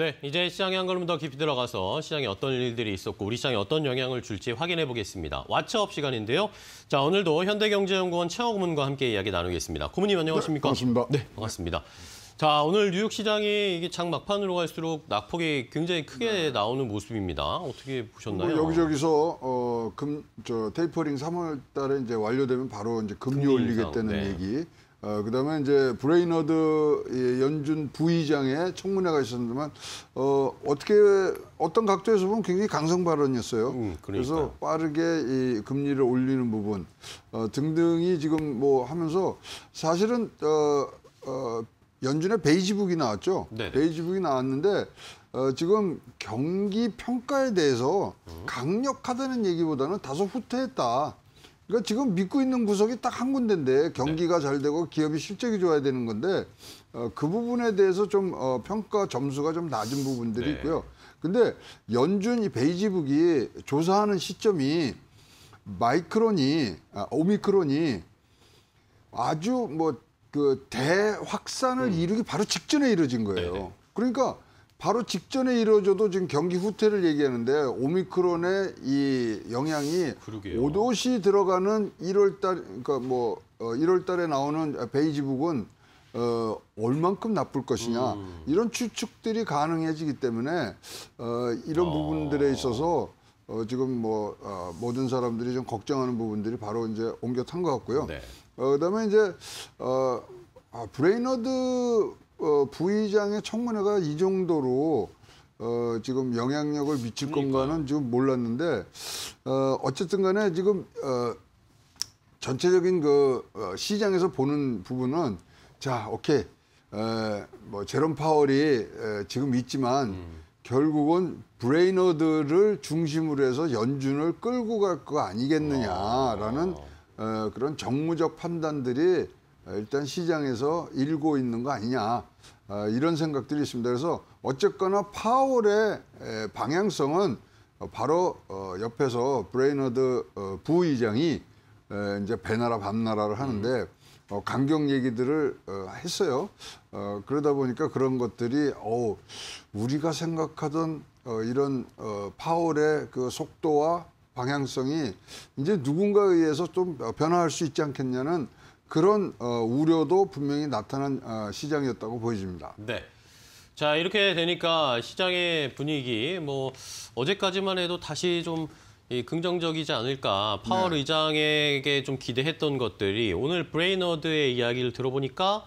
네, 이제 시장에 한 걸음 더 깊이 들어가서 시장에 어떤 일들이 있었고 우리 시장에 어떤 영향을 줄지 확인해 보겠습니다. 왓츠업 시간인데요. 자, 오늘도 현대경제연구원 최호 고문과 함께 이야기 나누겠습니다. 고문님 네, 안녕하십니까? 반갑습니다. 네, 반갑습니다. 자, 오늘 뉴욕 시장이 이게 장 막판으로 갈수록 낙폭이 굉장히 크게 네. 나오는 모습입니다. 어떻게 보셨나요? 뭐 여기저기서 어, 금, 저 테이퍼링 3월 달에 이제 완료되면 바로 이제 금리 올리겠다는 네. 얘기 어, 그다음에 이제 브레이너드 예, 연준 부의장의 청문회가 있었지만 어, 어떻게 어떤 각도에서 보면 굉장히 강성 발언이었어요. 음, 그래서 빠르게 이 금리를 올리는 부분 어, 등등이 지금 뭐 하면서 사실은 어, 어, 연준의 베이지북이 나왔죠. 네네. 베이지북이 나왔는데 어, 지금 경기 평가에 대해서 음. 강력하다는 얘기보다는 다소 후퇴했다. 그러니까 지금 믿고 있는 구석이 딱 한 군데인데 경기가 네. 잘 되고 기업이 실적이 좋아야 되는 건데 어, 그 부분에 대해서 좀 어, 평가 점수가 좀 낮은 부분들이 네. 있고요. 근데 연준 이 베이지북이 조사하는 시점이 마이크론이 아, 오미크론이 아주 뭐 그 대확산을 음. 이루기 바로 직전에 이루어진 거예요. 네, 네. 그러니까 바로 직전에 이루어져도 지금 경기 후퇴를 얘기하는데 오미크론의 이 영향이 그러게요. 오도이 들어가는 1월 달 그러니까 뭐 1월 어, 달에 나오는 베이지북은 어, 얼만큼 나쁠 것이냐 음. 이런 추측들이 가능해지기 때문에 어, 이런 아. 부분들에 있어서 어, 지금 뭐 어, 모든 사람들이 좀 걱정하는 부분들이 바로 이제 옮겨 탄 것 같고요. 네. 어, 그다음에 이제 어, 아, 브레이너드 어, 부의장의 청문회가 이 정도로 어, 지금 영향력을 미칠 그러니까요. 건가는 지금 몰랐는데 어, 어쨌든 간에 지금 어, 전체적인 그 어, 시장에서 보는 부분은 자 오케이 에, 뭐 제롬 파월이 에, 지금 있지만 음. 결국은 브레이너드를 중심으로 해서 연준을 끌고 갈 거 아니겠느냐라는 아. 에, 그런 정무적 판단들이 일단 시장에서 일고 있는 거 아니냐. 아, 이런 생각들이 있습니다. 그래서 어쨌거나 파월의 방향성은 바로 어, 옆에서 브레이너드 어, 부의장이 이제 배나라 밤나라를 하는데 어, 강경 얘기들을 했어요. 그러다 보니까 그런 것들이 어 우리가 생각하던 이런 파월의 그 속도와 방향성이 이제 누군가에 의해서 좀 변화할 수 있지 않겠냐는 그런 어, 우려도 분명히 나타난 어, 시장이었다고 보여집니다. 네. 자 이렇게 되니까 시장의 분위기 뭐 어제까지만 해도 다시 좀 이, 긍정적이지 않을까 파월 네. 의장에게 좀 기대했던 것들이 오늘 브레이너드의 이야기를 들어보니까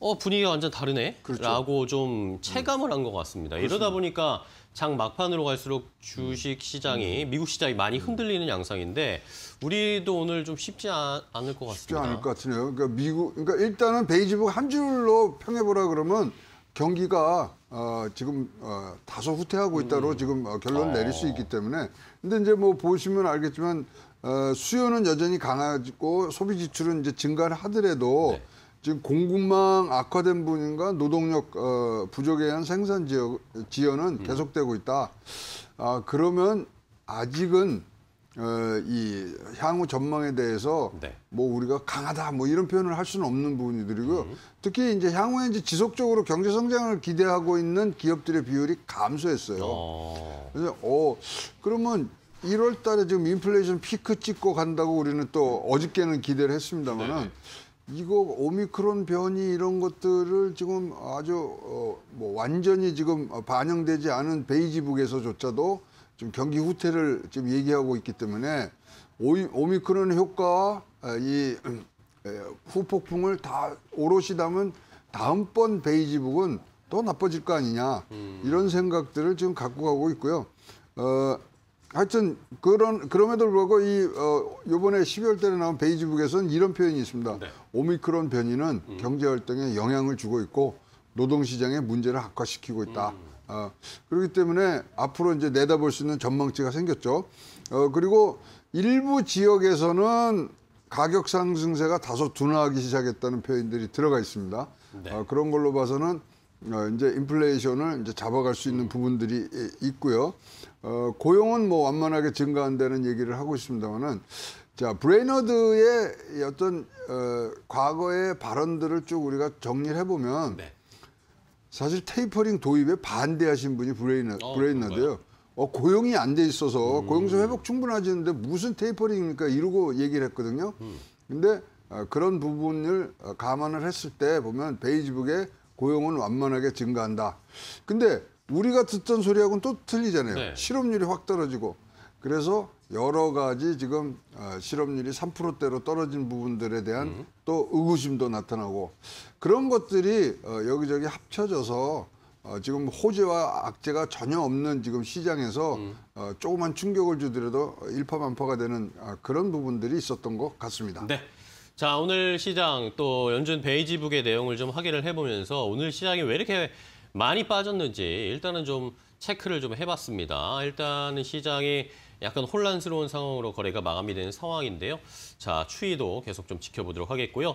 어 분위기가 완전 다르네 그렇죠. 라고 좀 체감을 한 것 같습니다. 그렇습니다. 이러다 보니까 장 막판으로 갈수록 주식 시장이 미국 시장이 많이 흔들리는 양상인데 우리도 오늘 좀 쉽지 않, 을것 같습니다. 쉽지 않을 것 같으네요. 그러니까 미국 그러니까 일단은 베이지북 한 줄로 평해 보라 그러면 경기가 어, 지금 어, 다소 후퇴하고 있다로 음. 지금 어, 결론 을 내릴 수 어. 있기 때문에 근데 이제 뭐 보시면 알겠지만 어, 수요는 여전히 강하고 소비 지출은 이제 증가를 하더라도 네. 지금 공급망 악화된 분인가 노동력 어, 부족에 의한 생산 지역, 지연은 예. 계속되고 있다. 아, 그러면 아직은 어, 이 향후 전망에 대해서 네. 뭐 우리가 강하다 뭐 이런 표현을 할 수는 없는 부분이들이고 음. 특히 이제 향후에 이제 지속적으로 경제 성장을 기대하고 있는 기업들의 비율이 감소했어요. 어. 그래서 어 그러면 1월 달에 지금 인플레이션 피크 찍고 간다고 우리는 또 어저께는 기대를 했습니다만은 네. 이거 오미크론 변이 이런 것들을 지금 아주 어, 뭐 완전히 지금 반영되지 않은 베이지북에서조차도 지금 경기 후퇴를 지금 얘기하고 있기 때문에 오미크론 이오 효과 아, 이 후폭풍을 다 오롯이 담은 다음번 베이지북은 더 나빠질 거 아니냐 음. 이런 생각들을 지금 갖고 가고 있고요. 어, 하여튼 그런 그럼에도 불구하고 이 어, 요번에 12월 달에 나온 베이지북에서는 이런 표현이 있습니다. 네. 오미크론 변이는 음. 경제 활동에 영향을 주고 있고 노동 시장에 문제를 악화시키고 있다. 음. 어, 그렇기 때문에 앞으로 이제 내다볼 수 있는 전망치가 생겼죠. 어, 그리고 일부 지역에서는 가격 상승세가 다소 둔화하기 시작했다는 표현들이 들어가 있습니다. 네. 어, 그런 걸로 봐서는 어, 이제 인플레이션을 이제 잡아갈 수 있는 음. 부분들이 예, 있고요. 어, 고용은 뭐 완만하게 증가한다는 얘기를 하고 있습니다만은 자 브레이너드의 어떤 어, 과거의 발언들을 쭉 우리가 정리를 해보면 네. 사실 테이퍼링 도입에 반대하신 분이 브레이너, 어, 브레이너드요 어, 고용이 안 돼 있어서 음. 고용수 회복 충분하지는데 무슨 테이퍼링입니까? 이러고 얘기를 했거든요. 음. 근데 어, 그런 부분을 어, 감안을 했을 때 보면 베이지북의 고용은 완만하게 증가한다. 근데 우리가 듣던 소리하고는 또 틀리잖아요. 네. 실업률이 확 떨어지고 그래서 여러 가지 지금 어, 실업률이 3%대로 떨어진 부분들에 대한 음. 또 의구심도 나타나고 그런 것들이 어, 여기저기 합쳐져서 어, 지금 호재와 악재가 전혀 없는 지금 시장에서 음. 조그만 충격을 주더라도 일파만파가 되는 아, 그런 부분들이 있었던 것 같습니다. 네. 자 오늘 시장 또 연준 베이지북의 내용을 좀 확인을 해보면서 오늘 시장이 왜 이렇게 많이 빠졌는지 일단은 좀 체크를 좀 해봤습니다. 일단은 시장이 약간 혼란스러운 상황으로 거래가 마감이 되는 상황인데요. 자, 추이도 계속 좀 지켜보도록 하겠고요.